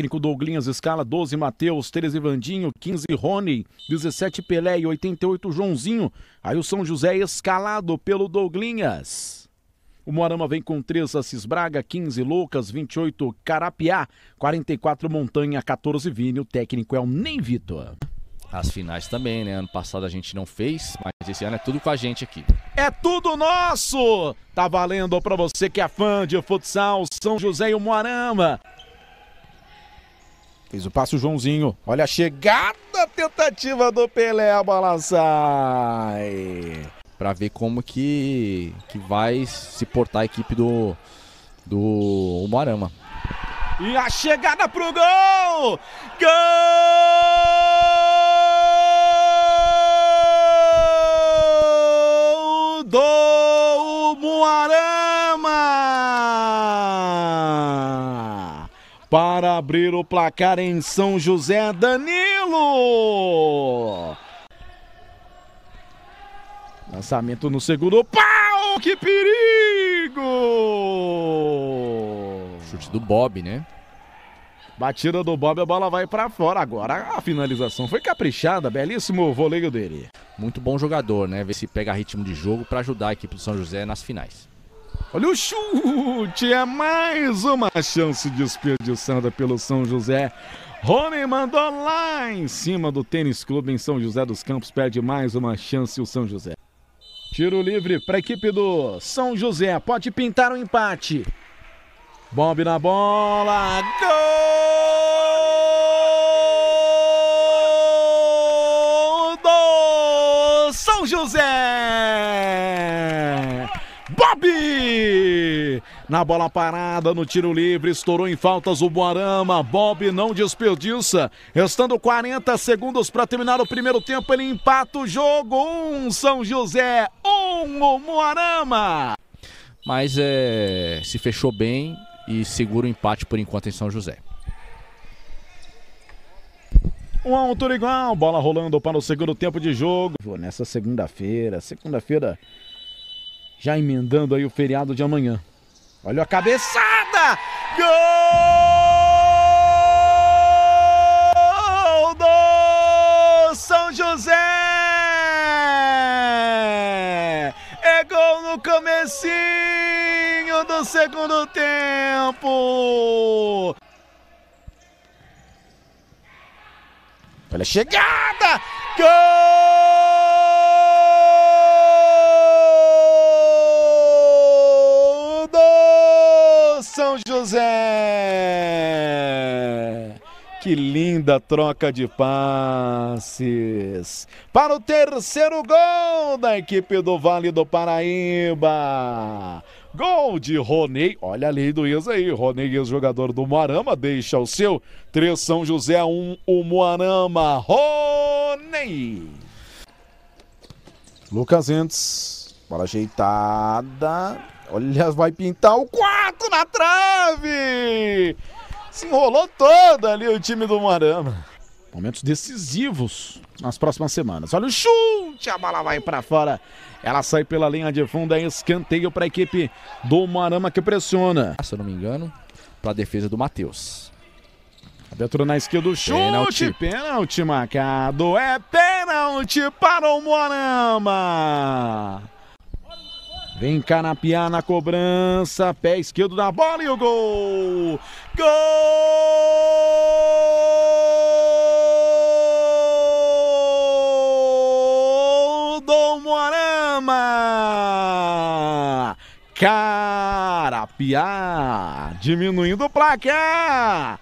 técnico Douglinhas escala 12 Matheus, 13 Vandinho, 15 Rony, 17 Pelé e 88 Joãozinho. Aí o São José é escalado pelo Douglinhas. O Moarama vem com 3 Assis Braga, 15 Lucas, 28 Carapiá, 44 Montanha, 14 Vini. O técnico é o Nem Vitor. As finais também, né? Ano passado a gente não fez, mas esse ano é tudo com a gente aqui. É tudo nosso! Tá valendo para você que é fã de futsal, São José e o Moarama. Fez o passe o Joãozinho. Olha a chegada, tentativa do Pelé, a balançar. Para ver como que, que vai se portar a equipe do, do Moarama. E a chegada pro gol! Gol do Moarama! abrir o placar em São José, Danilo! Lançamento no segundo pau, que perigo! Chute do Bob, né? Batida do Bob, a bola vai para fora. Agora a finalização foi caprichada, belíssimo voleio dele. Muito bom jogador, né? Ver se pega ritmo de jogo para ajudar a equipe do São José nas finais. Olha o chute, é mais uma chance desperdiçada pelo São José. Rony mandou lá em cima do Tênis Clube em São José dos Campos, perde mais uma chance o São José. Tiro livre para a equipe do São José, pode pintar o um empate. Bob na bola, gol do São José! Na bola parada, no tiro livre, estourou em faltas o Boarama. Bob não desperdiça. Restando 40 segundos para terminar o primeiro tempo, ele empata o jogo. Um São José, um o Moarama. Mas é, se fechou bem e segura o empate por enquanto em São José. Um altura igual, bola rolando para o segundo tempo de jogo. Nessa segunda-feira, segunda-feira já emendando aí o feriado de amanhã. Olha a cabeçada! Gol do São José! É gol no comecinho do segundo tempo! Olha a chegada! Gol! São José. Que linda troca de passes. Para o terceiro gol da equipe do Vale do Paraíba. Gol de Ronei. Olha a lei do ex aí. Ronei, ex-jogador do Moarama, deixa o seu. 3 São José, 1 um, o Moarama. Ronei. Lucas Entes. Bola ajeitada. Olha, vai pintar o quarto na trave! Se enrolou todo ali o time do Moarama. Momentos decisivos nas próximas semanas. Olha o chute, a bala vai para fora. Ela sai pela linha de fundo, é escanteio para a equipe do Moarama que pressiona. Se eu não me engano, para a defesa do Matheus. Abertura na esquerda do chute. Pênalti. pênalti marcado. É pênalti para o Moarama. Vem Canapiá na cobrança, pé esquerdo da bola e o gol! Gol do Moarama! Carapiá diminuindo o placar!